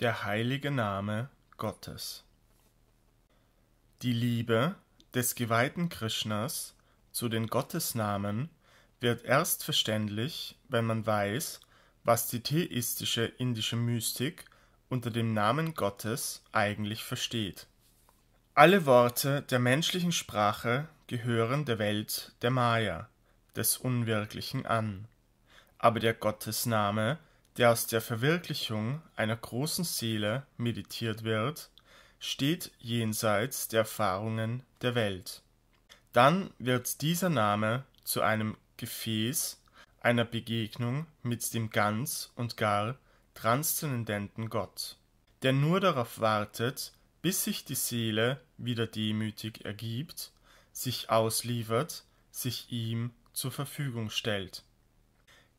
der heilige Name Gottes. Die Liebe des geweihten Krishnas zu den Gottesnamen wird erst verständlich, wenn man weiß, was die theistische indische Mystik unter dem Namen Gottes eigentlich versteht. Alle Worte der menschlichen Sprache gehören der Welt der Maya, des Unwirklichen an, aber der Gottesname der aus der Verwirklichung einer großen Seele meditiert wird, steht jenseits der Erfahrungen der Welt. Dann wird dieser Name zu einem Gefäß einer Begegnung mit dem ganz und gar transzendenten Gott, der nur darauf wartet, bis sich die Seele wieder demütig ergibt, sich ausliefert, sich ihm zur Verfügung stellt.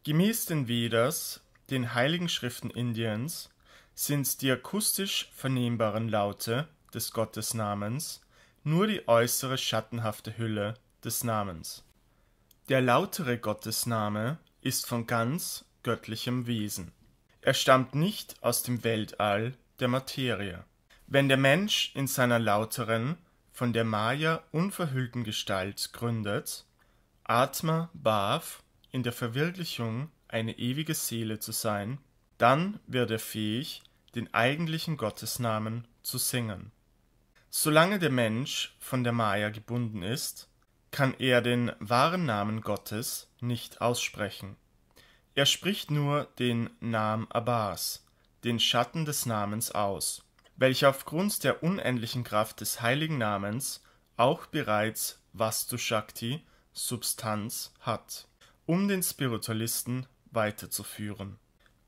Gemäß den Vedas den Heiligen Schriften Indiens sind die akustisch vernehmbaren Laute des Gottesnamens nur die äußere schattenhafte Hülle des Namens. Der lautere Gottesname ist von ganz göttlichem Wesen. Er stammt nicht aus dem Weltall der Materie. Wenn der Mensch in seiner lauteren, von der Maya unverhüllten Gestalt gründet, Atma Bhav in der Verwirklichung eine ewige Seele zu sein, dann wird er fähig, den eigentlichen Gottesnamen zu singen. Solange der Mensch von der Maya gebunden ist, kann er den wahren Namen Gottes nicht aussprechen. Er spricht nur den Nam Abbas, den Schatten des Namens aus, welcher aufgrund der unendlichen Kraft des heiligen Namens auch bereits Vastu Shakti, Substanz, hat. Um den Spiritualisten weiterzuführen.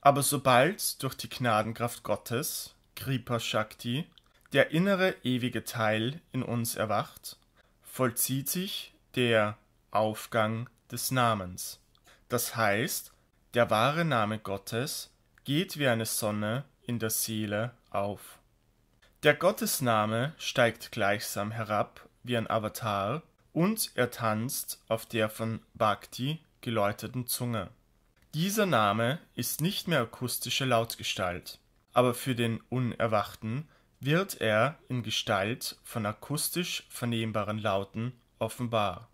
Aber sobald durch die Gnadenkraft Gottes, Kripa Shakti, der innere ewige Teil in uns erwacht, vollzieht sich der Aufgang des Namens. Das heißt, der wahre Name Gottes geht wie eine Sonne in der Seele auf. Der Gottesname steigt gleichsam herab wie ein Avatar und er tanzt auf der von Bhakti geläuteten Zunge. Dieser Name ist nicht mehr akustische Lautgestalt, aber für den Unerwachten wird er in Gestalt von akustisch vernehmbaren Lauten offenbar.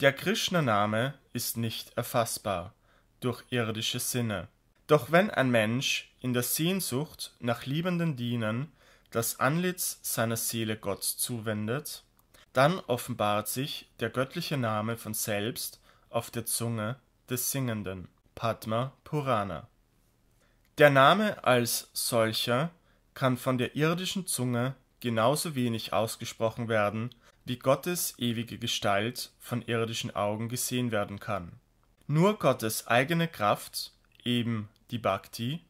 Der Krishna-Name ist nicht erfassbar durch irdische Sinne. Doch wenn ein Mensch in der Sehnsucht nach liebenden Dienern das Antlitz seiner Seele Gott zuwendet, dann offenbart sich der göttliche Name von selbst auf der Zunge des Singenden Padma Purana. Der Name als solcher kann von der irdischen Zunge genauso wenig ausgesprochen werden, wie Gottes ewige Gestalt von irdischen Augen gesehen werden kann. Nur Gottes eigene Kraft, eben die Bhakti,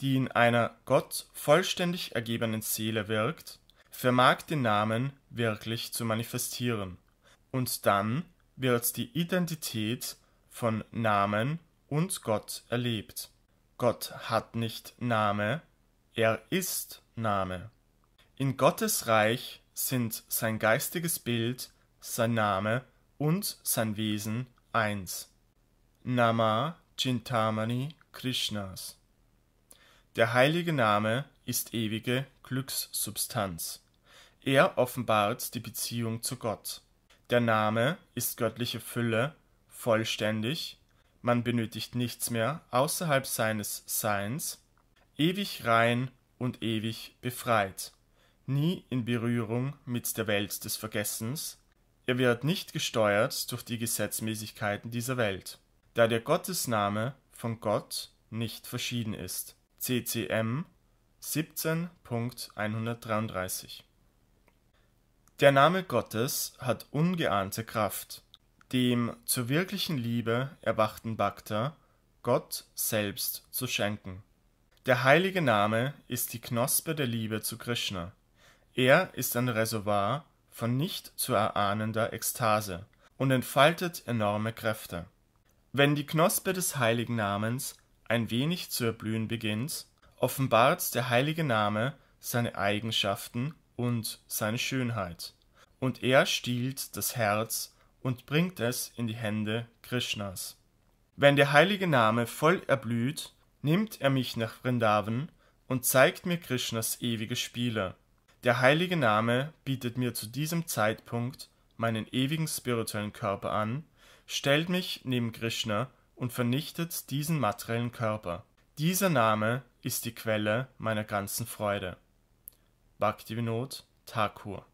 die in einer Gott vollständig ergebenen Seele wirkt, vermag den Namen wirklich zu manifestieren. Und dann wird die Identität von Namen und Gott erlebt. Gott hat nicht Name, er ist Name. In Gottes Reich sind sein geistiges Bild, sein Name und sein Wesen eins. Nama Chintamani Krishnas. Der heilige Name ist ewige Glückssubstanz. Er offenbart die Beziehung zu Gott. Der Name ist göttliche Fülle, vollständig man benötigt nichts mehr außerhalb seines Seins, ewig rein und ewig befreit, nie in Berührung mit der Welt des Vergessens, er wird nicht gesteuert durch die Gesetzmäßigkeiten dieser Welt, da der Gottesname von Gott nicht verschieden ist. CCM 17.133 Der Name Gottes hat ungeahnte Kraft dem zur wirklichen Liebe erwachten Bhakta Gott selbst zu schenken. Der heilige Name ist die Knospe der Liebe zu Krishna. Er ist ein Reservoir von nicht zu erahnender Ekstase und entfaltet enorme Kräfte. Wenn die Knospe des heiligen Namens ein wenig zu erblühen beginnt, offenbart der heilige Name seine Eigenschaften und seine Schönheit, und er stiehlt das Herz und bringt es in die Hände Krishnas. Wenn der heilige Name voll erblüht, nimmt er mich nach Vrindavan und zeigt mir Krishnas ewige Spiele. Der heilige Name bietet mir zu diesem Zeitpunkt meinen ewigen spirituellen Körper an, stellt mich neben Krishna und vernichtet diesen materiellen Körper. Dieser Name ist die Quelle meiner ganzen Freude. Bhaktivinoda Thakur